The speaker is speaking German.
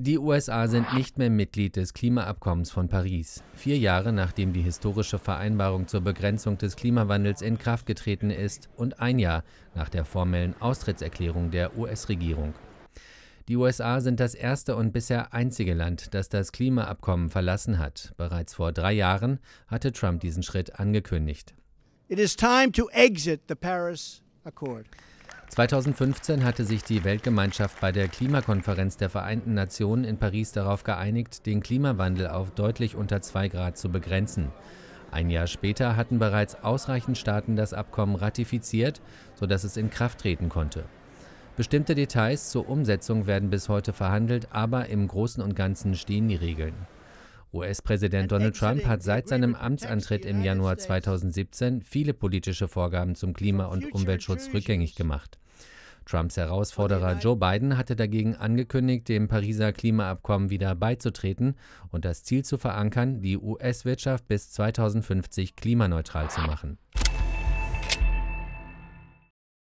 Die USA sind nicht mehr Mitglied des Klimaabkommens von Paris. Vier Jahre nachdem die historische Vereinbarung zur Begrenzung des Klimawandels in Kraft getreten ist und ein Jahr nach der formellen Austrittserklärung der US-Regierung. Die USA sind das erste und bisher einzige Land, das das Klimaabkommen verlassen hat. Bereits vor drei Jahren hatte Trump diesen Schritt angekündigt. It is time to exit the Paris Accord. 2015 hatte sich die Weltgemeinschaft bei der Klimakonferenz der Vereinten Nationen in Paris darauf geeinigt, den Klimawandel auf deutlich unter 2 Grad zu begrenzen. Ein Jahr später hatten bereits ausreichend Staaten das Abkommen ratifiziert, sodass es in Kraft treten konnte. Bestimmte Details zur Umsetzung werden bis heute verhandelt, aber im Großen und Ganzen stehen die Regeln. US-Präsident Donald Trump hat seit seinem Amtsantritt im Januar 2017 viele politische Vorgaben zum Klima- und Umweltschutz rückgängig gemacht. Trumps Herausforderer Joe Biden hatte dagegen angekündigt, dem Pariser Klimaabkommen wieder beizutreten und das Ziel zu verankern, die US-Wirtschaft bis 2050 klimaneutral zu machen.